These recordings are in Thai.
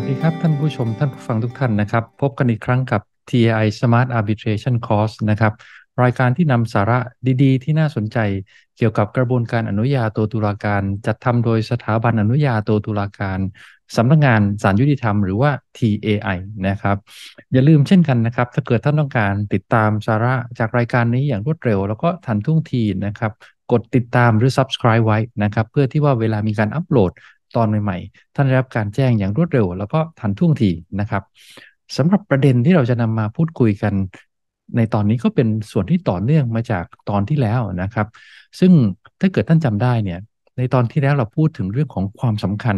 วัสดีครับ ท่านผู้ชมท่านผู้ฟังทุกท่านนะครับ พบกันอีกครั้งกับ TAI Smart Arbitration Course นะครับ รายการที่นำสาระดี ๆ ที่น่าสนใจ เกี่ยวกับกระบวนการอนุญาโตตุลาการ จัดทำโดยสถาบันอนุญาโตตุลาการสำนักงงานสารยุติธรรมหรือว่า TAI นะครับ อย่าลืมเช่นกันนะครับ ถ้าเกิดท่านต้องการติดตามสาระจากรายการนี้อย่างรวดเร็ว แล้วก็ทันท่วงทีนะครับกดติดตามหรือ subscribe ไว้นะครับเพื่อที่ว่าเวลามีการอัปโหลดตอนใหม่ๆ ท่านได้รับการแจ้งอย่างรวดเร็วแล้วก็ทันท่วงทีนะครับสำหรับประเด็นที่เราจะนำมาพูดคุยกัน ในตอนนี้ก็เป็นส่วนที่ต่อเนื่องมาจากตอนที่แล้วนะครับ ซึ่งถ้าเกิดท่านจำได้เนี่ยในตอนที่แล้วเราพูดถึงเรื่องของความสำคัญ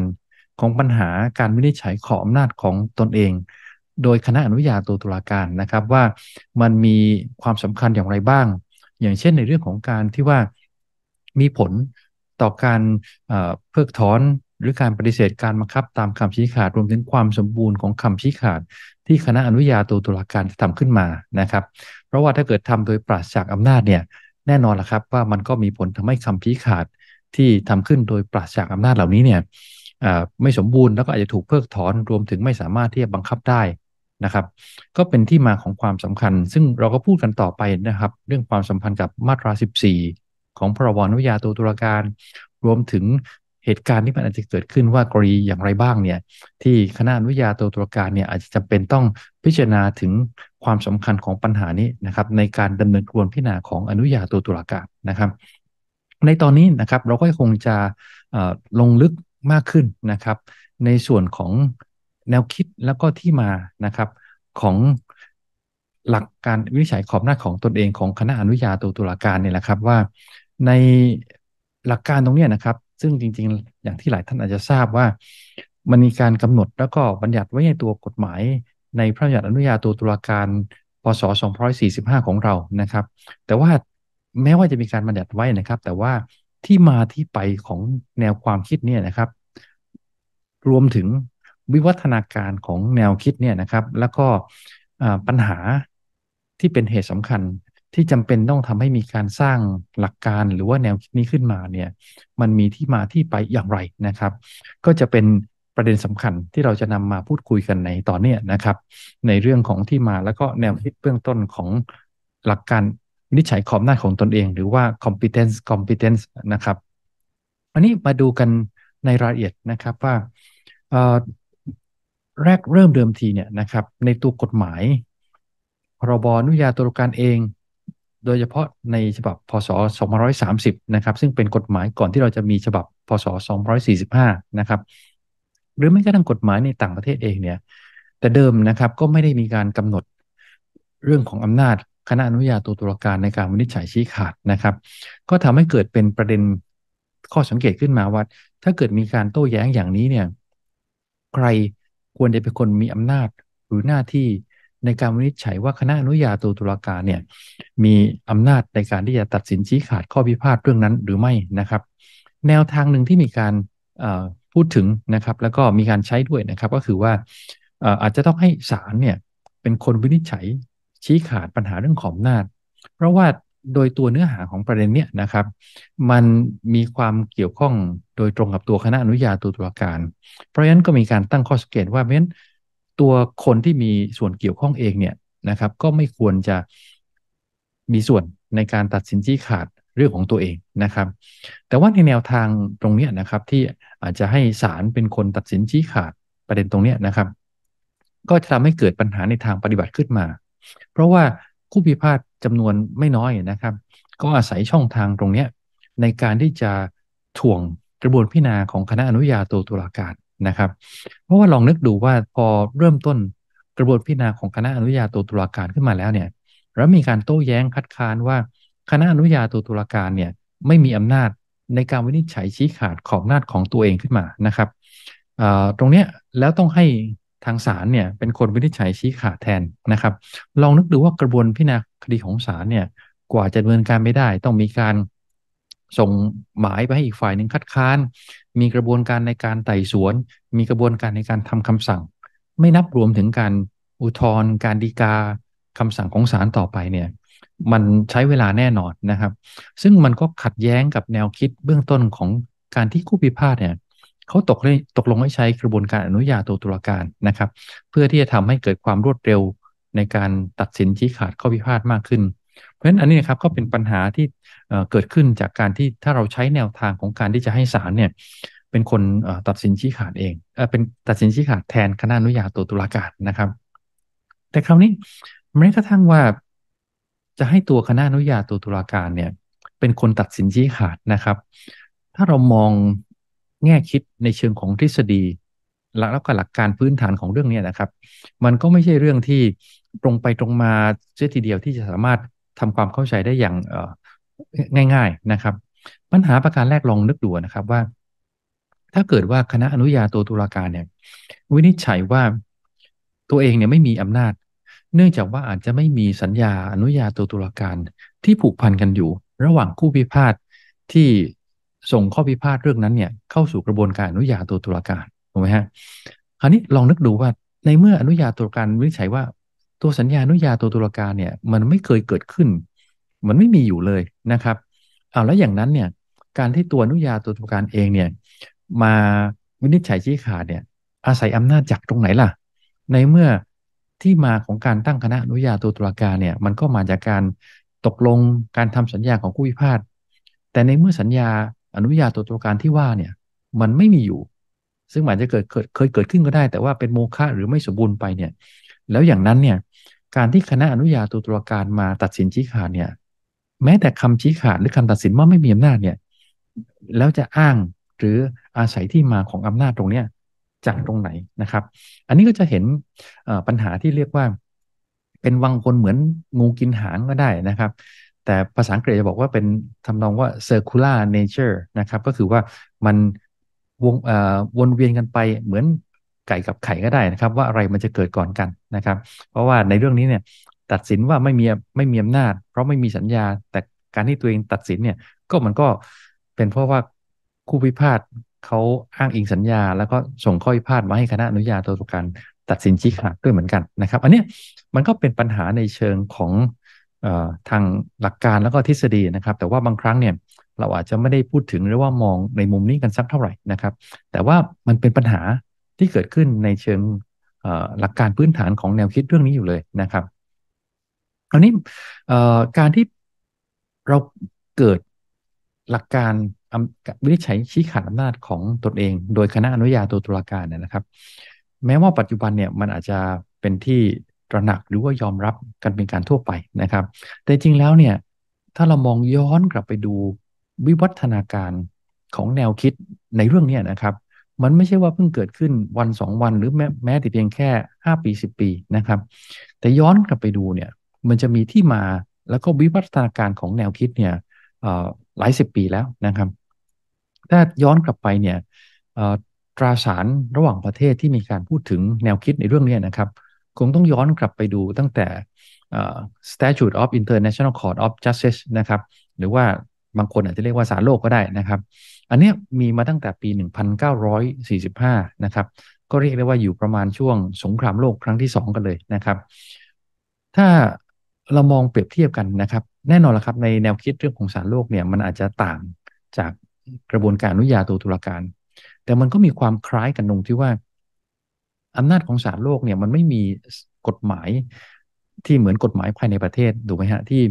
ของปัญหาการวินิจฉัยขออำนาจของตนเอง โดยคณะอนุญาโตตุลาการนะครับว่ามันมีความสำคัญอย่างไรบ้าง อย่างเช่นในเรื่องของการที่ว่ามีผลต่อการเพิกถอนหรือการปฏิเสธการบังคับตามคำชี้ขาดรวมถึงความสมบูรณ์ของคำชี้ขาดที่คณะอนุญาโตตุลาการทำขึ้นมานะครับ เพราะว่าถ้าเกิดทำโดยปราศจากอำนาจเนี่ยแน่นอนละครับว่ามันก็มีผลทำให้คำชี้ขาดที่ทำขึ้นโดยปราศจากอำนาจเหล่านี้เนี่ยไม่สมบูรณ์แล้วก็อาจจะถูกเพิกถอนรวมถึงไม่สามารถที่จะบังคับได้นะครับ ก็เป็นที่มาของความสำคัญซึ่งเราก็พูดกันต่อไปนะครับ เรื่องความสัมพันธ์กับมาตรา 14 ของพรบอนุญาโตตุลาการรวมถึงเหตุการณ์ที่มันอาจจะเกิดขึ้นว่ากรณีอย่างไรบ้างเนี่ยที่คณะอนุญาโตตุลาการเนี่ยอาจจะจำเป็นต้องพิจารณาถึงความสำคัญของปัญหานี้นะครับ ในการดำเนินกระบวนพิจารณาของอนุญาโตตุลาการนะครับ ในตอนนี้นะครับเราก็คงจะลงลึกมากขึ้นนะครับ ในส่วนของแนวคิดแล้วก็ที่มานะครับของหลักการวิจัยขอบหน้าของตนเอง ของคณะอนุญาโตตุลาการเนี่ยแหละครับ ว่าในหลักการตรงนี้นะครับซึ่งจริงๆ อย่างที่หลายท่านอาจจะทราบว่ามันมีการกำหนดแล้วก็บัญญัติไว้ในตัวกฎหมาย ในพระราชบััญญติอนุญาโตตุลาการ พศ245ของเรา นะครับ แต่ว่าแม้ว่าจะมีการบัญญัติไว้นะครับ แต่ว่าที่มาที่ไปของแนวความคิดเนี่ยนะครับ รวมถึงวิวัฒนาการของแนวคิดเนี่ยนะครับ แล้วก็ปัญหาที่เป็นเหตุสำคัญที่จำเป็นต้องทำให้มีการสร้างหลักการหรือว่าแนวคิดนี้ขึ้นมาเนี่ยมันมีที่มาที่ไปอย่างไรนะครับ ก็จะเป็นประเด็นสำคัญที่เราจะนำมาพูดคุยกันในตอนนี้นะครับ ในเรื่องของที่มาแล้วก็แนวคิดเบื้องต้นของหลักการวินิจฉัยความน่าของตนเองหรือว่า competence competence นะครับอันนี้มาดูกันในรายละเอียดนะครับว่าแรกเริ่มเดิมทีเนี่ยนะครับในตัวกฎหมายพรบอนุญาตุลการเองโดยเฉพาะในฉบับพศ2 3 0นะครับซึ่งเป็นกฎหมายก่อนที่เราจะมีฉบับพศ2 4 5นะครับหรือไม่กระทั่งกฎหมายในต่างประเทศเองเนี่ย แต่เดิมนะครับก็ไม่ได้มีการกำหนดเรื่องของอำนาจคณะอนุญาโตตุลาการในการวินิจฉัยชี้ขาดนะครับ ก็ทำให้เกิดเป็นประเด็นข้อสังเกตขึ้นมาว่าถ้าเกิดมีการโต้แย้งอย่างนี้เนี่ย ใครควรจะเป็นคนมีอำนาจหรือหน้าที่ในการวินิจฉัยว่าคณะอนุญาโตตุลาการเนี่ยมีอำนาจในการที่จะตัดสินชี้ขาดข้อพิพาทเรื่องนั้นหรือไม่นะครับ แนวทางหนึ่งที่มีการพูดถึงนะครับ แล้วก็มีการใช้ด้วยนะครับก็คือว่าอาจจะต้องให้ศาลเนี่ยเป็นคนวินิจฉัยชี้ขาดปัญหาเรื่องของอำนาจเพราะว่าโดยตัวเนื้อหาของประเด็นเนี่ยนะครับ มันมีความเกี่ยวข้องโดยตรงกับตัวคณะอนุญาโตตุลาการ เพราะฉะนั้นก็มีการตั้งข้อสังเกตว่าเพราะฉะนั้นตัวคนที่มีส่วนเกี่ยวข้องเองเนี่ยนะครับก็ไม่ควรจะมีส่วนในการตัดสินที่ขาดเรื่องของตัวเองนะครับ แต่ว่าในแนวทางตรงนี้นะครับที่อาจจะให้ศาลเป็นคนตัดสินที่ขาดประเด็นตรงนี้นะครับ ก็จะทำให้เกิดปัญหาในทางปฏิบัติขึ้นมา เพราะว่าคู่พิพาทจำนวนไม่น้อยนะครับ ก็อาศัยช่องทางตรงนี้ ในการที่จะถ่วงกระบวนพิจารณาของคณะอนุญาโตตุลาการนะครับเพราะว่าลองนึกดูว่า พอเริ่มต้นกระบวนพิจารณาของคณะอนุญาโตตุลาการขึ้นมาแล้วเนี่ยแล้วมีการโต้แย้งคัดค้านว่า คณะอนุญาโตตุลาการเนี่ยไม่มีอำนาจในการวินิจฉัยชี้ขาดขอบนาจของตัวเองขึ้นมานะครับตรงเนี้ยแล้วต้องให้ทางศาลเนี่ยเป็นคนวินิจฉัยชี้ขาดแทนนะครับ ลองนึกดูว่ากระบวนพิจารณาคดีของศาลเนี่ยกว่าจะดำเนินการไม่ได้ ต้องมีการส่งหมายไป ให้อีกฝ่ายหนึ่งคัดค้าน มีกระบวนการในการไต่สวน มีกระบวนการในการทำคำสั่ง ไม่นับรวมถึงการอุทธรณ์ การดีกา คำสั่งของศาลต่อไปเนี่ย มันใช้เวลาแน่นอนนะครับ ซึ่งมันก็ขัดแย้งกับแนวคิดเบื้องต้นของการที่คู่พิพาทเนี่ยเขาตกตกลงให้ใช้กระบวนการอนุญาโตตุลาการนะครับ เพื่อที่จะทำให้เกิดความรวดเร็วในการตัดสินชี้ขาดข้อพิพาทมากขึ้นเพราะฉะนั้นอันนี้ครับก็เป็นปัญหาที่เกิดขึ้นจากการที่ถ้าเราใช้แนวทางของการที่จะให้ศาลเนี่ยเป็นคนตัดสินชี้ขาดเองเป็นตัดสินชี้ขาดแทนคณะอนุญาโตตุลาการนะครับ แต่คราวนี้แม้กระทั่งว่าจะให้ตัวคณะอนุญาโตตุลาการเนี่ย เป็นคนตัดสินชี้ขาดนะครับ ถ้าเรามองแง่คิดในเชิงของทฤษฎีหลักแล้วก็หลักการพื้นฐานของเรื่องนี้นะครับ มันก็ไม่ใช่เรื่องที่ตรงไปตรงมาเสียทีเดียวที่จะสามารถทำความเข้าใจได้อย่างง่าย ๆนะครับ ปัญหาประการแรกลองนึกดูนะครับว่า ถ้าเกิดว่าคณะอนุญาโตตุลาการเนี่ย วินิจฉัยว่าตัวเองเนี่ยไม่มีอำนาจ เนื่องจากว่าอาจจะไม่มีสัญญาอนุญาโตตุลาการ ที่ผูกพันกันอยู่ ระหว่างคู่พิพาทที่ส่งข้อพิพาทเรื่องนั้นเนี่ย เข้าสู่กระบวนการอนุญาโตตุลาการถูกไหมฮะคราวนี้ลองนึกดูว่า ในเมื่ออนุญาโตตุลาการวินิจฉัยว่าตัวสัญญาอนุญาตัวตุลาการเนี่ยมันไม่เคยเกิดขึ้น มันไม่มีอยู่เลยนะครับเอาแล้วอย่างนั้นเนี่ย การที่ตัวอนุญาตัวตุลาการเองเนี่ยมาวินิจฉัยชี้ขาดเนี่ย อาศัยอำนาจจากตรงไหนล่ะ ในเมื่อที่มาของการตั้งคณะอนุญาตัวตุลาการเนี่ย มันก็มาจากการตกลงการทำสัญญาของคู่พิพาทแต่ในเมื่อสัญญาอนุญาตัวตุลาการที่ว่าเนี่ยมันไม่มีอยู่ ซึ่งอาจจะเกิดเคยเกิดขึ้นก็ได้ แต่ว่าเป็นโมฆะหรือไม่สมบูรณ์ไปเนี่ย แล้วอย่างนั้นเนี่ยการที่คณะอนุญาโตตุลาการมาตัดสินชี้ขาดเนี่ยแม้แต่คำชี้ขาดหรือคำตัดสินว่าไม่มีอำนาจเนี่ยแล้วจะอ้างหรืออาศัยที่มาของอำนาจตรงเนี้ยจากตรงไหนนะครับ อันนี้ก็จะเห็นปัญหาที่เรียกว่าเป็นวังคนเหมือนงูกินหางก็ได้นะครับ แต่ภาษาอังกฤษจะบอกว่าเป็นทำนองว่า circular nature นะครับ ก็คือว่ามันวงวนเวียนกันไปเหมือนไก่กับไข่ก็ได้นะครับ ว่าอะไรมันจะเกิดก่อนกันนะครับ เพราะว่าในเรื่องนี้เนี่ยตัดสินว่าไม่มีไม่มีอำนาจเพราะไม่มีสัญญา แต่การที่ตัวเองตัดสินเนี่ยก็มันก็เป็นเพราะว่าคู่พิพาทเขาอ้างอิงสัญญา แล้วก็ส่งข้อพิพาทมาให้คณะอนุญาโตตุลาการ ตัดสินชี้ขาดด้วยเหมือนกันนะครับ อันนี้มันก็เป็นปัญหาในเชิงของออทางหลักการแล้วก็ทฤษฎีนะครับ แต่ว่าบางครั้งเนี่ยเราอาจจะไม่ได้พูดถึงหรือว่ามองในมุมนี้กันสักเท่าไหร่นะครับ แต่ว่ามันเป็นปัญหาที่เกิดขึ้นในเชิงหลักการพื้นฐานของแนวคิดเรื่องนี้อยู่เลยนะครับอันนี้การที่เราเกิดหลักการวินิจฉัยชี้ขาดอำนาจของตนเอง โดยคณะอนุญาโตตุลาการเนะครับ แม้ว่าปัจจุบันเนี่ยมันอาจจะเป็นที่ตระหนักหรือว่ายอมรับกันเป็นการทั่วไปนะครับ แต่จริงแล้วเนี่ยถ้าเรามองย้อนกลับไปดูวิวัฒนาการของแนวคิดในเรื่องนี้นะครับมันไม่ใช่ว่าเพิ่งเกิดขึ้นวันสองวัน หรือแม้แต่เพียงแค่ห้าปีสิบปีนะครับ แต่ย้อนกลับไปดูเนี่ยมันจะมีที่มาแล้วก็วิวัฒนาการของแนวคิดเนี่ยหลายสิบปีแล้วนะครับถ้าย้อนกลับไปเนี่ยตราสารระหว่างประเทศที่มีการพูดถึงแนวคิดในเรื่องนี้นะครับคงต้องย้อนกลับไปดูตั้งแต่ Statute of International Court of Justice นะครับหรือว่าบางคนอาจจะเรียกว่าสารโลกก็ได้นะครับ อันนี้มีมาตั้งแต่ปี1945นะครับ ก็เรียกได้ว่าอยู่ประมาณช่วงสงครามโลกครั้งที่ 2 กันเลยนะครับ ถ้าเรามองเปรียบเทียบกันนะครับ แน่นอนละครับในแนวคิดเรื่องของสารโลกเนี่ยมันอาจจะต่างจากกระบวนการอนุญาโตตุลาการ แต่มันก็มีความคล้ายกันตรงที่ว่าอำนาจของสารโลกเนี่ยมันไม่มีกฎหมายที่เหมือนกฎหมายภายในประเทศ ดูไหมฮะที่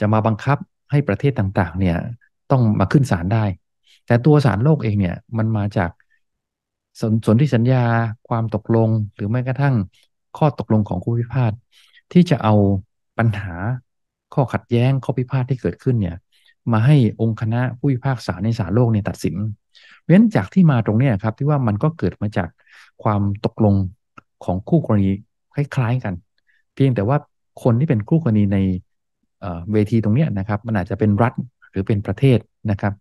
จะมาบังคับให้ประเทศต่างๆ เนี่ยต้องมาขึ้นศาลได้ แต่ตัวศาลโลกเองเนี่ยมันมาจาก สนสนธิสัญญา ความตกลง หรือแม้กระทั่งข้อตกลงของคู่พิพาทที่จะเอาปัญหา ข้อขัดแย้งข้อพิพาทที่เกิดขึ้นเนี่ย มาให้องค์คณะผู้พิพากษาในศาลโลกเนี่ยตัดสินเพราะนั้นจากที่มาตรงนี้ครับที่ว่ามันก็เกิดมาจากความตกลงของคู่กรณีคล้ายๆกัน เพียงแต่ว่าคนที่เป็นคู่กรณีในเวทีตรงนี้นะครับ มันอาจจะเป็นรัฐหรือเป็นประเทศนะครับ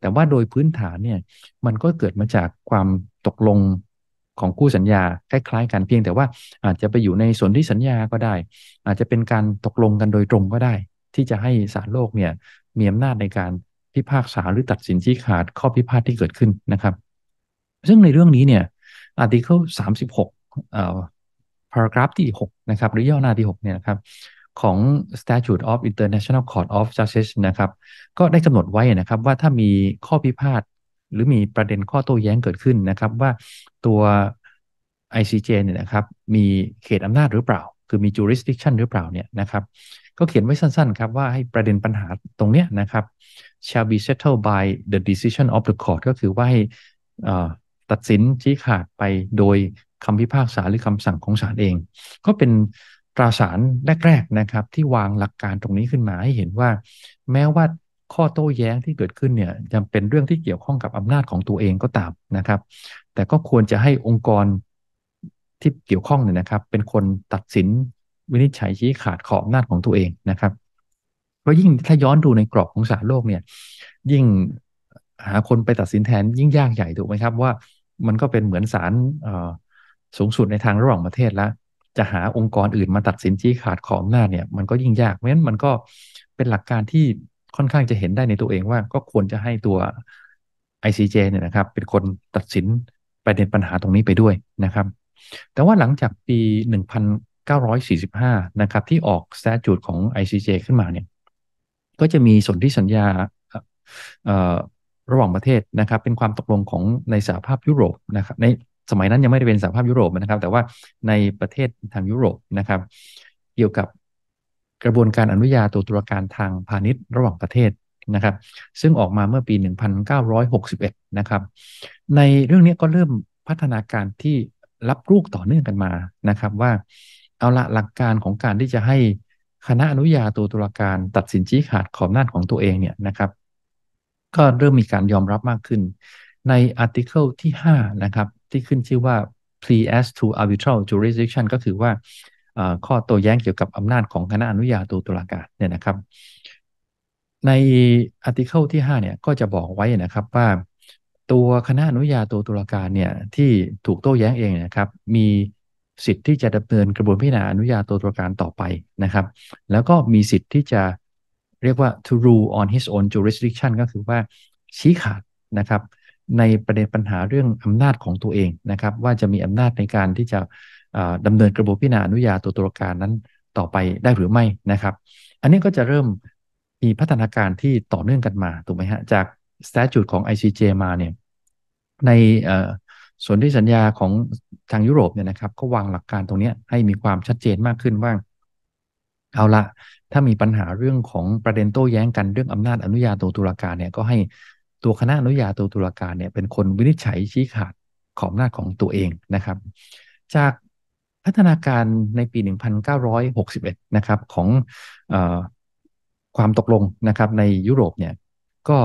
แต่ว่าโดยพื้นฐานเนี่ยมันก็เกิดมาจากความตกลงของคู่สัญญาคล้ายๆกันเพียงแต่ว่าอาจจะไปอยู่ในส่วนที่สัญญาก็ได้ อาจจะเป็นการตกลงกันโดยตรงก็ได้ ที่จะให้ศาลโลกเนี่ยมีอำนาจในการพิพากษาหรือตัดสินชี้ขาดข้อพิพาทที่เกิดขึ้นนะครับ ซึ่งในเรื่องนี้เนี่ย Article 36เอ่อ paragraph ที่หกนะครับ หรือย่อหน้าที่หกเนี่ยครับของ Statute of International Court of Justice นะครับ ก็ได้กำหนดไว้นะครับว่าถ้ามีข้อพิพาทหรือมีประเด็นข้อโต้แย้งเกิดขึ้นนะครับว่าตัว ICJ เนี่ยนะครับมีเขตอำนาจหรือเปล่า คือมี jurisdiction หรือเปล่าเนี่ยนะครับก็เขียนไว้สั้นๆ ครับว่าให้ประเด็นปัญหาตรงเนี้ยนะครับ shall be settled by the decision of the court ก็คือว่าให้ตัดสินชี้ขาดไปโดยคำพิพากษา หรือคำสั่งของศาลเอง ก็เป็นตราสารแรกๆนะครับที่วางหลักการตรงนี้ขึ้นมาให้เห็นว่าแม้ว่าข้อโต้แย้งที่เกิดขึ้นเนี่ยจะเป็นเรื่องที่เกี่ยวข้องกับอำนาจของตัวเองก็ตามนะครับ แต่ก็ควรจะให้องค์กรที่เกี่ยวข้องเนี่ยนะครับเป็นคนตัดสินวินิจฉัยชี้ขาดขอบอำนาจของตัวเองนะครับ เพราะยิ่งถ้าย้อนดูในกรอบของสารโลกเนี่ยยิ่งหาคนไปตัดสินแทนยิ่งยากใหญ่ถูกไหมครับว่ามันก็เป็นเหมือนสารสูงสุดในทางระหว่างประเทศแล้วจะหาองค์กรอื่นมาตัดสินชี้ขาดของหน้าเนี่ยมันก็ยิ่งยาก เพราะฉะนั้นมันก็เป็นหลักการที่ค่อนข้างจะเห็นได้ในตัวเองว่าก็ควรจะให้ตัว ICJ เนี่ยนะครับ เป็นคนตัดสินประเด็นปัญหาตรงนี้ไปด้วยนะครับแต่ว่าหลังจากปี 1945นะครับที่ออกสแตจูดของ ICJ ขึ้นมาเนี่ยก็จะมีสนธิสัญญาระหว่างประเทศนะครับ เป็นความตกลงของในสหภาพยุโรปนะครับในสมัยนั้นยังไม่ได้เป็นสหภาพยุโรปนะครับ แต่ว่าในประเทศทางยุโรปนะครับ เกี่ยวกับกระบวนการอนุญาโตตุลาการทางพาณิชย์ระหว่างประเทศนะครับซึ่งออกมาเมื่อปี 1961นะครับในเรื่องนี้ก็เริ่มพัฒนาการที่รับลูกต่อเนื่องกันมานะครับ ว่าเอาละหลักการของการที่จะให้คณะอนุญาโตตุลาการตัดสินชี้ขาดขอบนาาของตัวเองเนี่ยนะครับ ก็เริ่มมีการยอมรับมากขึ้น ในอาร์ติเคิลที่5นะครับที่ขึ้นชื่อว่า plea as to arbitral jurisdiction ก็คือว่าข้อโต้แย้งเกี่ยวกับอำนาจของคณะอนุญาโตตุลาการเนี่ยนะครับ ในอาร์ติเคิลที่5เนี่ยก็จะบอกไว้นะครับว่าตัวคณะอนุญาโตตุลาการเนี่ยที่ถูกโต้แย้งเองนะครับ มีสิทธิ์ที่จะดำเนินกระบวนพิจารณาอนุญาโตตุลาการต่อไปนะครับ แล้วก็มีสิทธิ์ที่จะเรียกว่า to rule on his own jurisdiction ก็คือว่า ชี้ขาดนะครับในประเด็นปัญหาเรื่องอำนาจของตัวเองนะครับว่าจะมีอำนาจในการที่จะดำเนินกระบวนพิจารณาอนุญาตัวตุลาการนั้นต่อไปได้หรือไม่นะครับ อันนี้ก็จะเริ่มมีพัฒนาการที่ต่อเนื่องกันมาถูกไหมฮะจากสแตจูดของ ICJ มาเนี่ยในส่วนที่สัญญาของทางยุโรปเนี่ยนะครับก็วางหลักการตรงนี้ให้มีความชัดเจนมากขึ้นว่า เอาละถ้ามีปัญหาเรื่องของประเด็นโต้แย้งกัน เรื่องอำนาจอนุญาโตตุลาการเนี่ยก็ให้ตัวคณะอนุญาโตตุลาการเนี่ยเป็นคนวินิจฉัยชี้ขาดของอำนาจของตัวเองนะครับ จากพัฒนาการในปี 1961 นะครับของอความตกลงนะครับ ในยุโรปเนี่ยก็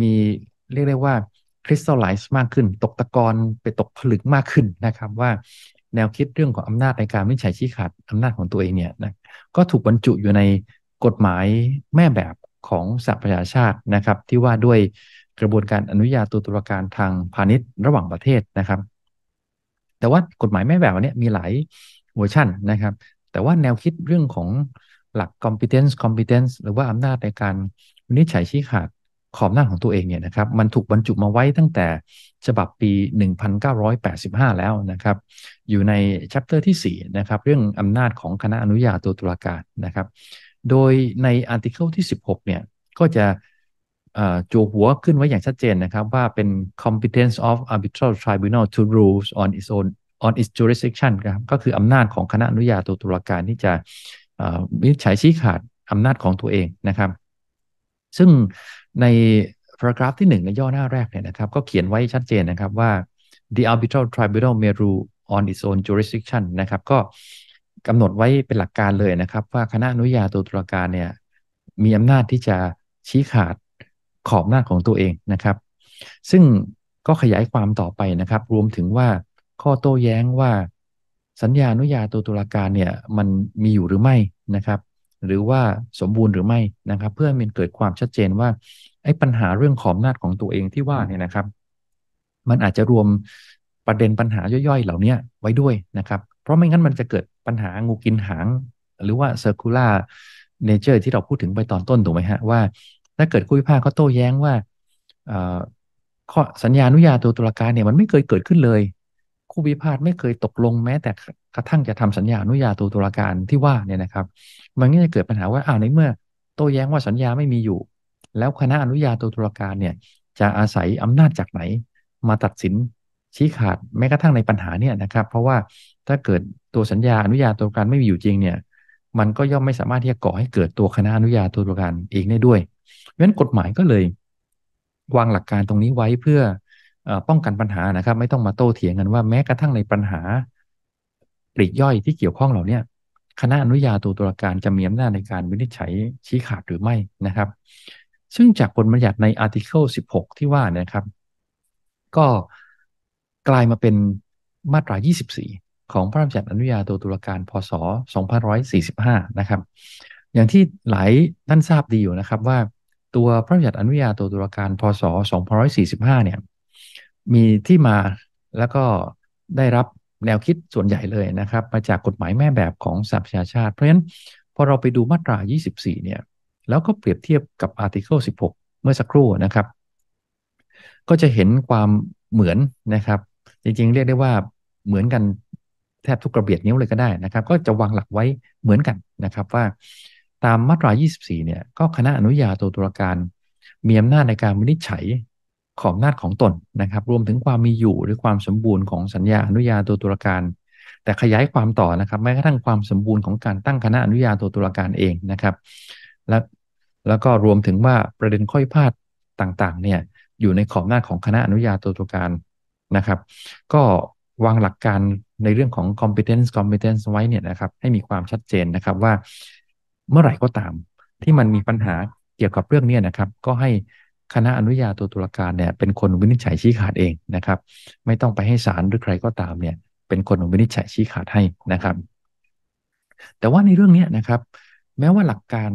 มีเรียกได้ว่าคริสตัลไลซ์มากขึ้น ตกตะกอนไปตกผลึกมากขึ้นนะครับ ว่าแนวคิดเรื่องของอำนาจในการวินิจฉัยชี้ขาดอำนาจของตัวเองเนี่ยนะก็ถูกบรรจุอยู่ในกฎหมายแม่แบบของสหประชาชาตินะครับ ที่ว่าด้วยกระบวนการอนุญาโตตุลาการทางพาณิชย์ระหว่างประเทศนะครับ แต่ว่ากฎหมายแม่แบบเนี้ยมีหลายเวอร์ชันนะครับ แต่ว่าแนวคิดเรื่องของหลัก competence competence หรือว่าอำนาจในการวินิจฉัยชี้ขาดขอบหน้าของตัวเองเนี่ยนะครับมันถูกบรรจุมาไว้ตั้งแต่ฉบับปี 1985 แล้วนะครับ อยู่ในชั h เตอร์ที่4นะครับเรื่องอำนาจของคณะอนุญาโตตุลาการนะครับโดยในอาร์ติเคิลที่ 16 เนี่ยก็จะจูหัวขึ้นไว้อย่างชัดเจนนะครับ ว่าเป็น competence of arbitral tribunal to rules on its own on its jurisdiction ครับก็คืออำนาจของคณะอนุญาโตตุลาการที่จะวิจฉัยชี้ขาดอำนาจของตัวเองนะครับ ซึ่งในพารากราฟที่ 1 ในย่อหน้าแรกเนี่ยนะครับ ก็เขียนไว้ชัดเจนนะครับว่า the arbitral tribunal may rule on its own jurisdiction นะครับก็กำหนดไว้เป็นหลักการเลยนะครับ ว่าคณะอนุญาโตตุลาการเนี่ย มีอำนาจที่จะชี้ขาดขอบหน้าของตัวเองนะครับ ซึ่งก็ขยายความต่อไปนะครับ รวมถึงว่าข้อโต้แย้งว่า สัญญาอนุญาโตตุลาการเนี่ยมันมีอยู่หรือไม่นะครับ หรือว่าสมบูรณ์หรือไม่นะครับ เพื่อมันเกิดความชัดเจนว่าไอ้ปัญหาเรื่องขอบหน้าของตัวเองที่ว่าเนี่ยนะครับ มันอาจจะรวมประเด็นปัญหาย่อยๆเหล่านี้ไว้ด้วยนะครับ เพราะไม่งั้นมันจะเกิดปัญหางูกินหางหรือว่าเซอร์คูล่าเนเจอร์ที่เราพูดถึงไปตอนต้นถูกไหมฮะว่า ถ้าเกิดคู่ภิพาคเขาโต้แย้งว่าข้อสัญญาอนุญาตัวตุลาการเนี่ยมันไม่เคยเกิดขึ้นเลย คู่พิพาทไม่เคยตกลงแม้แต่กระทั่งจะทำสัญญาอนุญาตัวตุลาการที่ว่าเนี่ยนะครับมันก็จะเกิดปัญหาว่าอ้าวในเมื่อโต้แย้งว่าสัญญาไม่มีอยู่ แล้วคณะอนุญาตัวตุลาการเนี่ยจะอาศัยอำนาจจากไหน มาตัดสินชี้ขาดแม้กระทั่งในปัญหาเนี่ยนะครับเพราะว่าถ้าเกิดตัวสัญญาอนุญาตตัวการไม่มีอยู่จริงเนี่ย มันก็ย่อมไม่สามารถที่จะก่อให้เกิดตัวคณะอนุญาตตัวการเองได้ด้วยเพราะฉะนั้นกฎหมายก็เลย วางหลักการตรงนี้ไว้เพื่อป้องกันปัญหานะครับ ไม่ต้องมาโต้เถียงกันว่าแม้กระทั่งในปัญหาปลีกย่อยที่เกี่ยวข้องเหล่านี้คณะอนุญาตตัวตการจะมีอำนาจในการวินิจฉัยชี้ขาดหรือไม่นะครับ ซึ่งจากบทบัญญัติใน Article 16 ที่ว่านะครับ ก็กลายมาเป็นมาตรา 24ของพระราชบัญญัติอนุญาโตตุลาการพศ2545 นะครับ อย่างที่หลายท่านทราบดีอยู่นะครับ ว่าตัวพระราชบัญญัติอนุญาโตตุลาการพศ2545 เนี่ย มีที่มาแล้วก็ได้รับแนวคิดส่วนใหญ่เลยนะครับ มาจากกฎหมายแม่แบบของสหประชาชาติ เพราะฉะนั้นพอเราไปดูมาตรา 24 เนี่ย แล้วก็เปรียบเทียบกับ Article 16 เมื่อสักครู่นะครับ ก็จะเห็นความเหมือนนะครับ จริงๆ เรียกได้ว่าเหมือนกันแทบทุกกระเบียดนิ้วเลยก็ได้นะครับ ก็จะวางหลักไว้เหมือนกันนะครับ ว่าตามมาตรา24 เนี่ย ก็คณะอนุญาโตตุลาการ มีอำนาจในการวินิจฉัยของอำนาจของตนนะครับ รวมถึงความมีอยู่หรือความสมบูรณ์ของสัญญาอนุญาโตตุลาการ แต่ขยายความต่อนะครับ แม้กระทั่งความสมบูรณ์ของการตั้งคณะอนุญาโตตุลาการเองนะครับและแล้วก็รวมถึงว่าประเด็นข้อยพาดต่างๆ เนี่ยอยู่ในขอบหน้าของคณะอนุญาโตตุลาการนะครับ ก็วางหลักการในเรื่องของ competence competence ไว้เนี่ยนะครับให้มีความชัดเจนนะครับว่าเมื่อไหร่ก็ตามที่มันมีปัญหาเกี่ยวกับเรื่องนี้นะครับ ก็ให้คณะอนุญาโตตุลาการเนี่ยเป็นคนวินิจฉัยชี้ขาดเองนะครับ ไม่ต้องไปให้ศาลหรือใครก็ตามเนี่ย เป็นคนวินิจฉัยชี้ขาดให้นะครับ แต่ว่าในเรื่องนี้นะครับ แม้ว่าหลักการ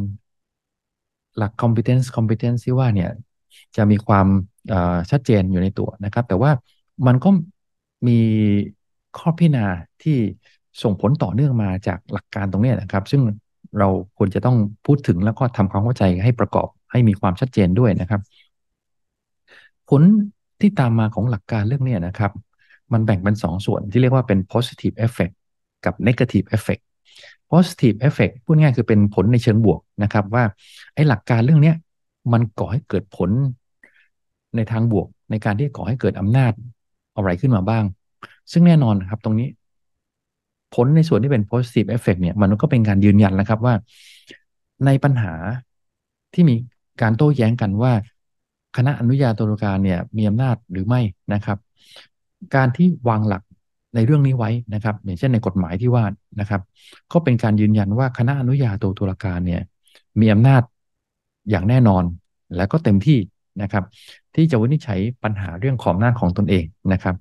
หลัก competence competence ที่ว่าเนี่ยจะมีความชัดเจนอยู่ในตัวนะครับ แต่ว่ามันก็มีข้อพิจารณาที่ส่งผลต่อเนื่องมาจากหลักการตรงนี้นะครับ ซึ่งเราควรจะต้องพูดถึงแล้วก็ทำความเข้าใจให้ประกอบ ให้มีความชัดเจนด้วยนะครับ ผลที่ตามมาของหลักการเรื่องนี้นะครับ มันแบ่งเป็น2สส่วนที่เรียกว่าเป็น positive effect กับ negative effect positive effect พูดง่ายคือเป็นผลในเชิงบวกนะครับ ว่าไอ้หลักการเรื่องนี้มันก่อให้เกิดผลในทางบวกในการที่ก่อให้เกิดอำนาจอะไรขึ้นมาบ้าง ซึ่งแน่นอนครับตรงนี้ ผลในส่วนที่เป็น positive effect เนี่ย มันก็เป็นการยืนยันนะครับว่า ในปัญหาที่มีการโต้แย้งกันว่า คณะอนุญาโตตุลาการเนี่ยมีอำนาจหรือไม่นะครับ การที่วางหลักในเรื่องนี้ไว้นะครับอย่างเช่นในกฎหมายที่ว่านะครับ ก็เป็นการยืนยันว่าคณะอนุญาโตตุลาการเนี่ย มีอำนาจอย่างแน่นอนและก็เต็มที่นะครับที่จะวินิจฉัยปัญหาเรื่องของหน้าของตนเองนะครับ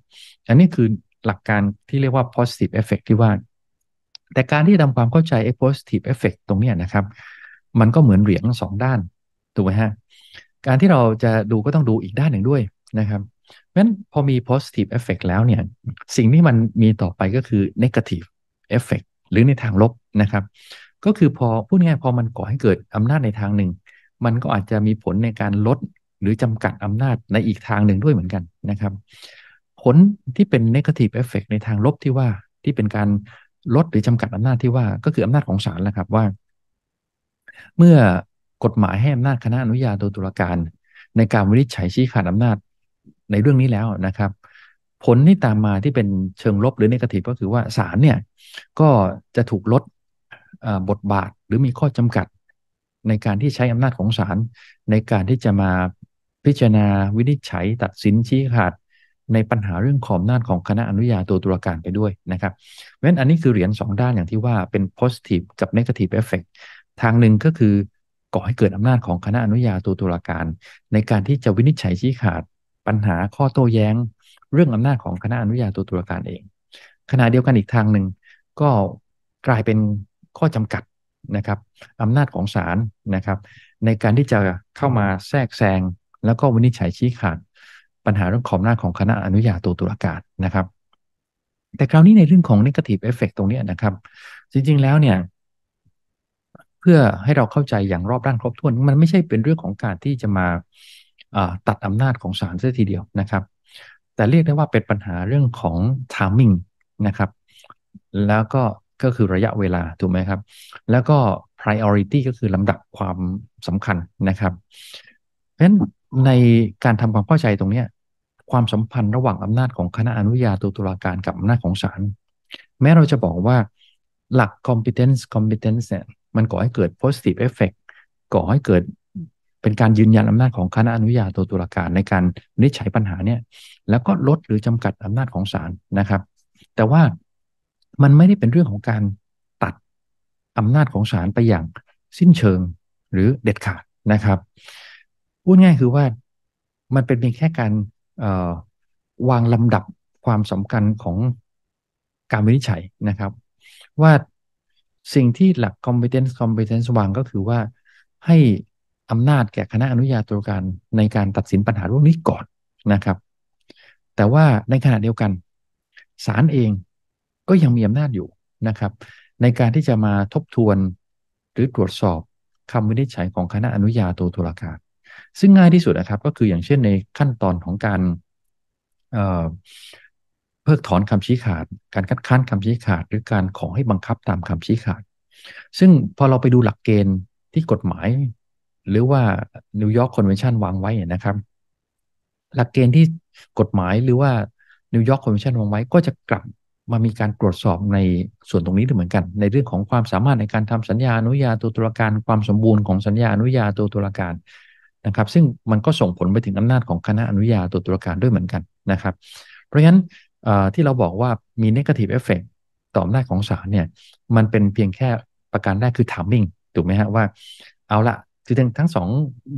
อันนี้คือหลักการที่เรียกว่า positive effect ที่ว่า แต่การที่ทำความเข้าใจ positive effect ตรงนี้นะครับมันก็เหมือนเหรียญสองด้านถูกไหมฮะการที่เราจะดูก็ต้องดูอีกด้านหนึ่งด้วยนะครับเพราะฉะนั้นพอมี positive effect แล้วเนี่ยสิ่งที่มันมีต่อไปก็คือ negative effect หรือในทางลบนะครับก็คือพอพูดง่ายพอมันก่อให้เกิดอำนาจในทางหนึ่งมันก็อาจจะมีผลในการลดหรือจำกัดอำนาจในอีกทางหนึ่งด้วยเหมือนกันนะครับ ผลที่เป็นเนกาทีฟเอฟเฟกในทางลบที่ว่าที่เป็นการลดหรือจำกัดอำนาจที่ว่าก็คืออำนาจของศาลแหละครับว่า เมื่อกฎหมายให้อำนาจคณะอนุญาโตตุลาการ ในการวินิจฉัยชี้ขาดอำนาจในเรื่องนี้แล้วนะครับ ผลที่ตามมาที่เป็นเชิงลบหรือเนกาทีฟก็คือว่าศาลเนี่ยก็จะถูกลดบทบาทหรือมีข้อจำกัด ในการที่ใช้อำนาจของศาลในการที่จะมาพิจารณา วินิจฉัยตัดสินชี้ขาด ในปัญหาเรื่องขอบนาจ ของคณะอนุญาโตตุลาการไปด้วยนะครับเพราะนั้นอันนี้คือเหรียญ2ด้านอย่างที่ว่าเป็น positive กับ negative effect ทางหนึ่งก็คือก่อให้เกิดอำนาจของคณะอนุญาโตตุลาการ ในการที่จะวินิจฉัยชี้ขาด ปัญหาข้อโต้แย้ง เรื่องอำนาจของคณะอนุญาโตตุลาการเอง ขณะเดียวกันอีกทางหนึ่งก็กลายเป็นข้อจำกัดนะครับอำนาจของศาลนะครับ ในการที่จะเข้ามาแทรกแซงแล้วก็วินิจฉัยชี้ขาด ปัญหาเรื่องขอบหน้าของคณะอนุญาโตตุลาการนะครับ แต่คราวนี้ในเรื่องของนิเก t ีฟเอฟเฟกตรงนี้นะครับ จริง ๆแล้วเนี่ย เพื่อให้เราเข้าใจอย่างรอบด้านครบถ้วน มันไม่ใช่เป็นเรื่องของการที่จะมาตัดอำนาจของศาลเสียทีเดียวนะครับ แต่เรียกได้ว่าเป็นปัญหาเรื่องของทามมิ่งนะครับแล้วก็ก็คือระยะเวลาถูกไหมครับ แล้วก็ priority ก็คือลำดับความสำคัญนะครับเพราะฉะนั้นในการทำความเข้าใจตรงเนี้ยความสัมพันธ์ระหว่างอำนาจของคณะอนุญาโตตุลาการกับอำนาจของศาลแม้เราจะบอกว่าหลัก competence competence เนี่ยมันก่อให้เกิด positive effect ก่อให้เกิดเป็นการยืนยันอำนาจของคณะอนุญาโตตุลาการในการนิจฉัยปัญหาเนี่ยแล้วก็ลดหรือจำกัดอำนาจของศาลนะครับ แต่ว่ามันไม่ได้เป็นเรื่องของการตัดอำนาจของศาลไปอย่างสิ้นเชิงหรือเด็ดขาดนะครับพูดง่ายคือว่ามันเป็นเพียงแค่การวางลำดับความสำคัญของการวินิจฉัยนะครับ ว่าสิ่งที่หลัก competence competence วางก็คือว่าให้อำนาจแก่คณะอนุญาโตการในการตัดสินปัญหาเรื่องนี้ก่อนนะครับ แต่ว่าในขณะเดียวกันศาลเองก็ยังมีอำนาจอยู่นะครับ ในการที่จะมาทบทวนหรือตรวจสอบคำวินิจฉัยของคณะอนุญาโตตุลาการซึ่งง่ายที่สุดนะครับก็คืออย่างเช่นในขั้นตอนของการเพิกถอนคำชี้ขาดการคัดค้านคำชี้ขาดหรือการขอให้บังคับตามคำชี้ขาดซึ่งพอเราไปดูหลักเกณฑ์ที่กฎหมาย หรือว่านิวยอร์กคอนเวนชันวางไว้นะครับ หลักเกณฑ์ที่กฎหมายหรือว่านิวยอร์กคอนเวนชันวางไว้ ก็จะกลับมามีการตรวจสอบในส่วนตรงนี้ด้วยเหมือนกัน ในเรื่องของความสามารถในการทำสัญญาอนุญาตัวตุลาการความสมบูรณ์ของสัญญาอนุญาตัวตุลาการนะครับซึ่งมันก็ส่งผลไปถึงอำนาจของคณะอนุญาโตตุลาการด้วยเหมือนกันนะครับ เพราะฉะนั้นที่เราบอกว่ามีเนกาทีฟเอฟเฟกต่ออำนาจของศาลเนี่ยมันเป็นเพียงแค่ประการแรกคือถามมิ่งถูกไหมฮะว่า เอาละคือทั้งสอง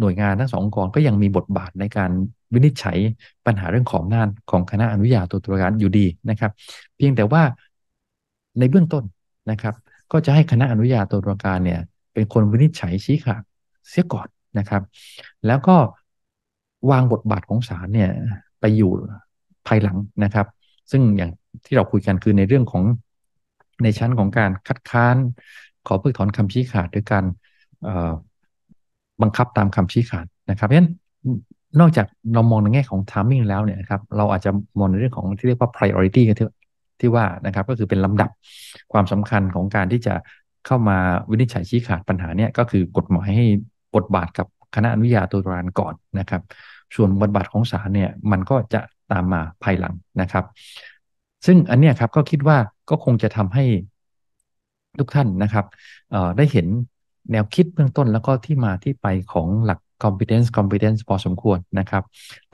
หน่วยงานทั้งสององค์กรก็ยังมีบทบาทในการวินิจฉัยปัญหาเรื่องของอำนาจของคณะอนุญาโตตุลาการอยู่ดีนะครับ เพียงแต่ว่าในเบื้องต้นนะครับก็จะให้คณะอนุญาโตตุลาการเนี่ยเป็นคนวินิจฉัยชี้ขาดเสียก่อนนะครับแล้วก็วางบทบาทของศาลเนี่ยไปอยู่ภายหลังนะครับ ซึ่งอย่างที่เราคุยกันคือในเรื่องของในชั้นของการคัดค้าน ขอเพิกถอนคำชี้ขาดหรือการบังคับตามคำชี้ขาดนะครับเพราะฉะนั้นนอกจากเรามองในแง่ของามมิ่งแล้วเนี่ยครับเราอาจจะมองในเรื่องของที่เรียกว่า priority ที่ที่ว่านะครับก็คือเป็นลำดับความสำคัญของการที่จะเข้ามาวินิจฉัยชี้ขาดปัญหาเนี่ยก็คือกฎหมายให้บทบาทกับคณะอนุญาโตตุลาการก่อนนะครับ ส่วนบทบาทของศาลเนี่ยมันก็จะตามมาภายหลังนะครับ ซึ่งอันเนี้ยครับก็คิดว่าก็คงจะทำให้ทุกท่านนะครับได้เห็นแนวคิดเบื้องต้นแล้วก็ที่มาที่ไปของหลัก competence competence พอสมควรนะครับ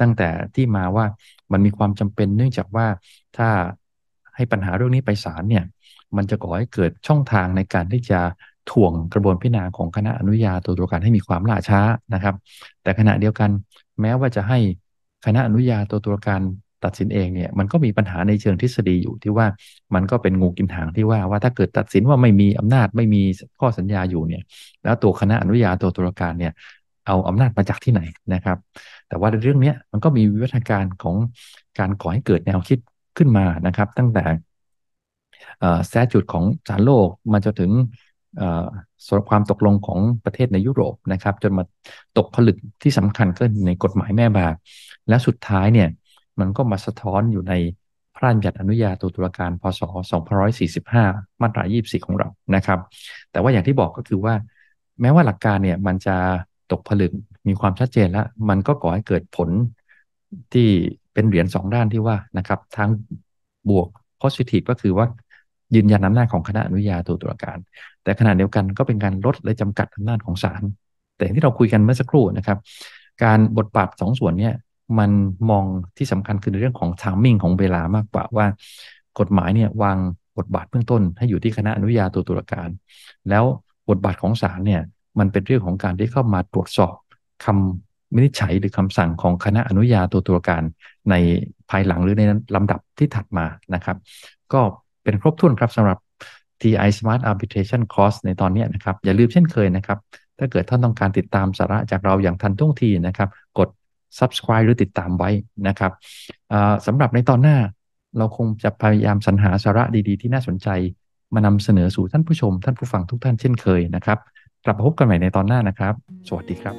ตั้งแต่ที่มาว่ามันมีความจำเป็นเนื่องจากว่าถ้าให้ปัญหาเรื่องนี้ไปศาลเนี่ยมันจะก่อให้เกิดช่องทางในการที่จะถ่วงกระบวนพิจารณาของคณะอนุญาโตตุลาการให้มีความล่าช้านะครับ แต่ขณะเดียวกันแม้ว่าจะให้คณะอนุญาโตตุลาการตัดสินเองเนี่ยมันก็มีปัญหาในเชิงทฤษฎีอยู่ที่ว่ามันก็เป็นงูกินหางที่ว่าว่าถ้าเกิดตัดสินว่าไม่มีอำนาจไม่มีข้อสัญญาอยู่เนี่ย แล้วตัวคณะอนุญาโตตุลาการเนี่ยเอาอำนาจมาจากที่ไหนนะครับ แต่ว่าในเรื่องนี้มันก็มีวิวัฒนาการของการก่อให้เกิดแนวคิดขึ้นมานะครับ ตั้งแต่แซจุดของสารโลกมาจนถึงส่วนความตกลงของประเทศในยุโรปนะครับจนมาตกผลึกที่สำคัญก็ในกฎหมายแม่บาและสุดท้ายเนี่ยมันก็มาสะท้อนอยู่ในพระราชบัญญัติอนุญาโตตุลาการพศ2 4 5 มาตรา 24 ของเรานะครับ แต่ว่าอย่างที่บอกก็คือว่า แม้ว่าหลักการเนี่ยมันจะตกผลึกมีความชัดเจนแล้ว มันก็ก่อให้เกิดผลที่เป็นเหรียญสองด้านที่ว่านะครับทางบวก positive ก็คือว่ายืนยันอำนาจของคณะอนุญาโตตุลาการ แต่ขณะเดียวกันก็เป็นการลดและจำกัดอำนาจของศาล แต่ที่เราคุยกันเมื่อสักครู่นะครับ การบทบาทสองส่วนเนี่ยมันมองที่สำคัญคือเรื่องของทามมิ่งของเวลามากกว่าว่า กฎหมายเนี่ยวางบทบาทเบื้องต้น ให้อยู่ที่คณะอนุญาโตตุลาการ แล้วบทบาทของศาลเนี่ยมันเป็นเรื่องของการที่เข้ามาตรวจสอบคำมิไดจฉช้หรือคำสั่งของคณะอนุญาโตตุลาการ ในภายหลังหรือในลำดับที่ถัดมานะครับ ก็เป็นครบถ้วนครับสำหรับ TI Smart Arbitration Course ในตอนนี้นะครับอย่าลืมเช่นเคยนะครับถ้าเกิดท่านต้องการติดตามสาระจากเราอย่างทันท่วงทีนะครับ กด subscribe หรือติดตามไว้นะครับสำหรับในตอนหน้า เราคงจะพยายามสรรหาสาระดีๆที่น่าสนใจมานำเสนอสู่ท่านผู้ชม ท่านผู้ฟังทุกท่านเช่นเคยนะครับกลับมาพบกันใหม่ในตอนหน้านะครับ สวัสดีครับ